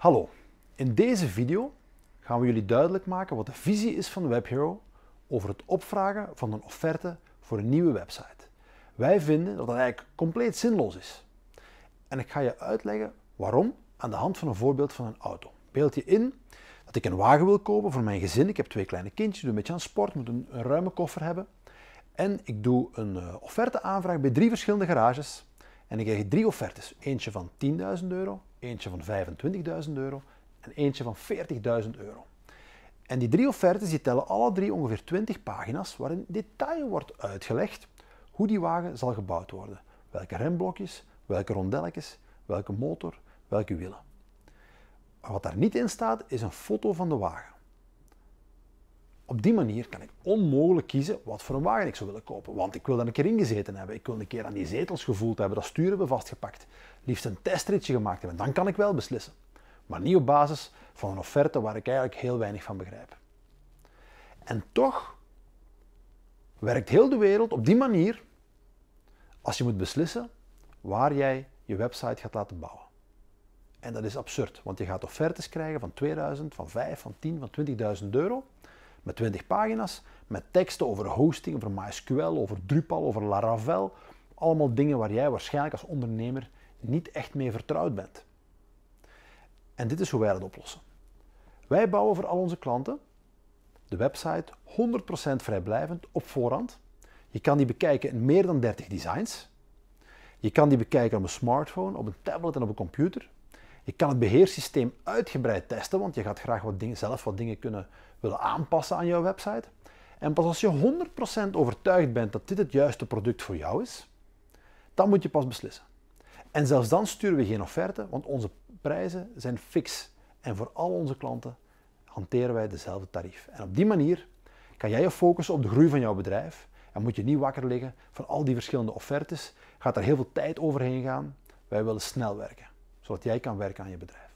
Hallo, in deze video gaan we jullie duidelijk maken wat de visie is van WebHero over het opvragen van een offerte voor een nieuwe website. Wij vinden dat dat eigenlijk compleet zinloos is. En ik ga je uitleggen waarom aan de hand van een voorbeeld van een auto. Beeld je in dat ik een wagen wil kopen voor mijn gezin. Ik heb twee kleine kindjes, doe een beetje aan sport, moet een, een ruime koffer hebben. En ik doe een eh, offerte aanvraag bij drie verschillende garages. En ik krijg drie offertes. Eentje van 10.000 euro, Eentje van 25.000 euro en eentje van 40.000 euro. En die drie offertes die tellen alle drie ongeveer 20 pagina's waarin detail wordt uitgelegd hoe die wagen zal gebouwd worden. Welke remblokjes, welke rondelletjes, welke motor, welke wielen. wat daar niet in staat is een foto van de wagen. Op die manier kan ik onmogelijk kiezen wat voor een wagen ik zou willen kopen. Want ik wil dan een keer ingezeten hebben. Ik wil een keer aan die zetels gevoeld hebben, dat stuur hebben vastgepakt. Liefst een testritje gemaakt hebben. Dan kan ik wel beslissen. Maar niet op basis van een offerte waar ik eigenlijk heel weinig van begrijp. En toch werkt heel de wereld op die manier als je moet beslissen waar jij je website gaat laten bouwen. En dat is absurd, want je gaat offertes krijgen van 2000, van 5, van 10, van 20.000 euro met 20 pagina's, met teksten over hosting, over MySQL, over Drupal, over Laravel. Allemaal dingen waar jij waarschijnlijk als ondernemer niet echt mee vertrouwd bent. En dit is hoe wij dat oplossen. Wij bouwen voor al onze klanten de website 100% vrijblijvend op voorhand. Je kan die bekijken in meer dan 30 designs. Je kan die bekijken op een smartphone, op een tablet en op een computer. Je kan het beheersysteem uitgebreid testen, want je gaat graag wat dingen, zelf wat dingen kunnen willen aanpassen aan jouw website. En pas als je 100% overtuigd bent dat dit het juiste product voor jou is, dan moet je pas beslissen. En zelfs dan sturen we geen offerte, want onze prijzen zijn fix. En voor al onze klanten hanteren wij dezelfde tarief. En op die manier kan jij je focussen op de groei van jouw bedrijf. En moet je niet wakker liggen van al die verschillende offertes. Gaat er heel veel tijd overheen gaan. Wij willen snel werken zodat jij kan werken aan je bedrijf.